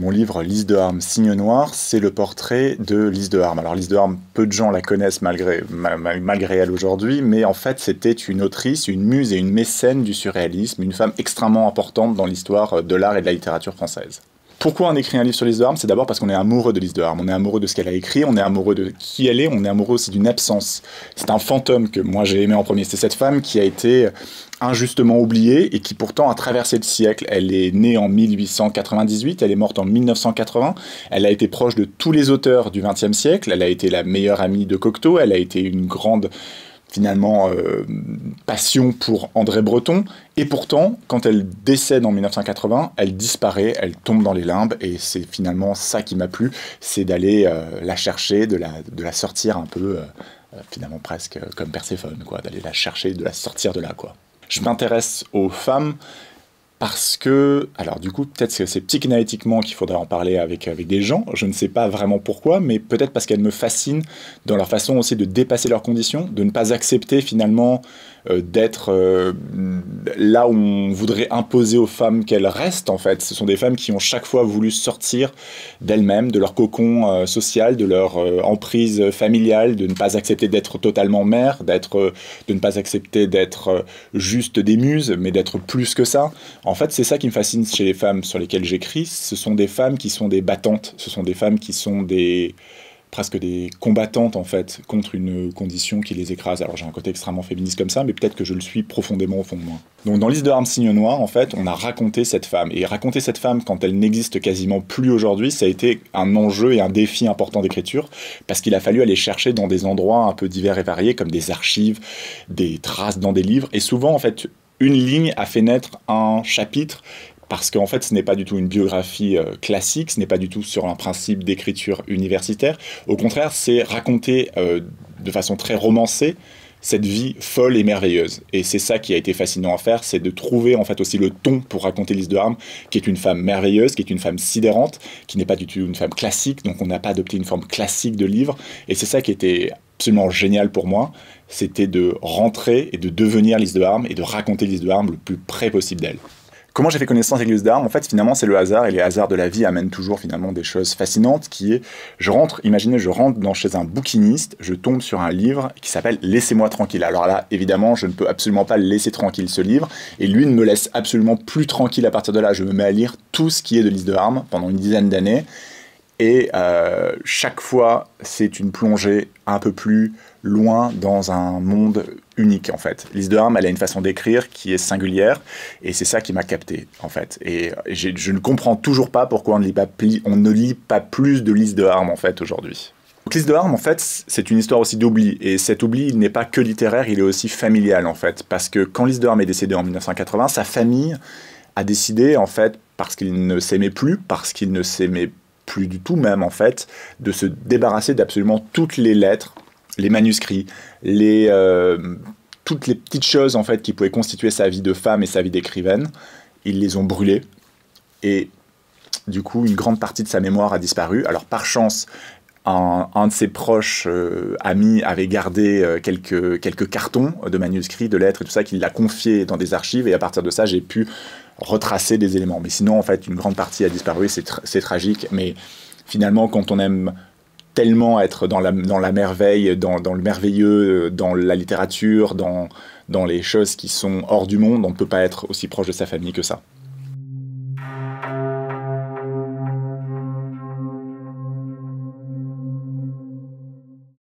Mon livre Lise de Harme, Signe Noir, c'est le portrait de Lise de Harme. Alors Lise de Harme, peu de gens la connaissent malgré elle aujourd'hui, mais en fait c'était une autrice, une muse et une mécène du surréalisme, une femme extrêmement importante dans l'histoire de l'art et de la littérature française. Pourquoi on écrit un livre sur Lise de C'est d'abord parce qu'on est amoureux de Lise de on est amoureux de ce qu'elle a écrit, on est amoureux de qui elle est, on est amoureux aussi d'une absence. C'est un fantôme que moi j'ai aimé en premier, c'est cette femme qui a été injustement oubliée et qui pourtant a traversé le siècle. Elle est née en 1898, elle est morte en 1980, elle a été proche de tous les auteurs du XXe siècle, elle a été la meilleure amie de Cocteau, elle a été une grande finalement euh, passion pour André Breton, et pourtant, quand elle décède en 1980, elle disparaît, elle tombe dans les limbes, et c'est finalement ça qui m'a plu, c'est d'aller euh, la chercher, de la, de la sortir un peu, euh, euh, finalement presque comme Perséphone, quoi, d'aller la chercher, de la sortir de là, quoi. Je m'intéresse aux femmes parce que, alors du coup, peut-être que c'est psychanalytiquement qu'il faudrait en parler avec, avec des gens, je ne sais pas vraiment pourquoi, mais peut-être parce qu'elles me fascinent dans leur façon aussi de dépasser leurs conditions, de ne pas accepter finalement euh, d'être euh, là où on voudrait imposer aux femmes qu'elles restent, en fait. Ce sont des femmes qui ont chaque fois voulu sortir d'elles-mêmes, de leur cocon euh, social, de leur euh, emprise familiale, de ne pas accepter d'être totalement mère, d'être, euh, de ne pas accepter d'être juste des muses, mais d'être plus que ça. En fait, c'est ça qui me fascine chez les femmes sur lesquelles j'écris. Ce sont des femmes qui sont des battantes, ce sont des femmes qui sont des que des combattantes en fait contre une condition qui les écrase. Alors j'ai un côté extrêmement féministe comme ça, mais peut-être que je le suis profondément au fond de moi. Donc dans Liste de Armes Signe Noir, en fait, on a raconté cette femme. Et raconter cette femme quand elle n'existe quasiment plus aujourd'hui, ça a été un enjeu et un défi important d'écriture, parce qu'il a fallu aller chercher dans des endroits un peu divers et variés, comme des archives, des traces dans des livres, et souvent en fait une ligne a fait naître un chapitre parce qu'en fait, ce n'est pas du tout une biographie euh, classique, ce n'est pas du tout sur un principe d'écriture universitaire. Au contraire, c'est raconter euh, de façon très romancée cette vie folle et merveilleuse. Et c'est ça qui a été fascinant à faire, c'est de trouver en fait aussi le ton pour raconter Lise de Harm, qui est une femme merveilleuse, qui est une femme sidérante, qui n'est pas du tout une femme classique, donc on n'a pas adopté une forme classique de livre. Et c'est ça qui était absolument génial pour moi, c'était de rentrer et de devenir Lise de Harm et de raconter Lise de Harm le plus près possible d'elle. Comment j'ai fait connaissance avec les d'armes En fait, finalement, c'est le hasard et les hasards de la vie amènent toujours finalement des choses fascinantes qui est, je rentre, imaginez, je rentre dans chez un bouquiniste, je tombe sur un livre qui s'appelle Laissez-moi tranquille. Alors là, évidemment, je ne peux absolument pas laisser tranquille ce livre et lui ne me laisse absolument plus tranquille à partir de là. Je me mets à lire tout ce qui est de listes d'armes pendant une dizaine d'années et euh, chaque fois, c'est une plongée un peu plus loin dans un monde unique, en fait. Lise de Harm, elle a une façon d'écrire qui est singulière, et c'est ça qui m'a capté, en fait. Et euh, je ne comprends toujours pas pourquoi on ne lit pas, on ne lit pas plus de Lise de Harm, en fait, aujourd'hui. Lise de Harm, en fait, c'est une histoire aussi d'oubli. Et cet oubli, il n'est pas que littéraire, il est aussi familial, en fait. Parce que quand Lise de Harm est décédée en 1980, sa famille a décidé, en fait, parce qu'il ne s'aimait plus, parce qu'il ne s'aimait plus du tout même en fait, de se débarrasser d'absolument toutes les lettres, les manuscrits, les, euh, toutes les petites choses en fait qui pouvaient constituer sa vie de femme et sa vie d'écrivaine. Ils les ont brûlées et du coup une grande partie de sa mémoire a disparu. Alors par chance, un, de ses proches euh, amis avait gardé euh, quelques, quelques cartons de manuscrits, de lettres et tout ça, qu'il l'a confié dans des archives, et à partir de ça, j'ai pu retracer des éléments. Mais sinon, en fait, une grande partie a disparu, c'est tragique, mais finalement, quand on aime tellement être dans la, merveille, dans, le merveilleux, dans la littérature, dans les choses qui sont hors du monde, on ne peut pas être aussi proche de sa famille que ça.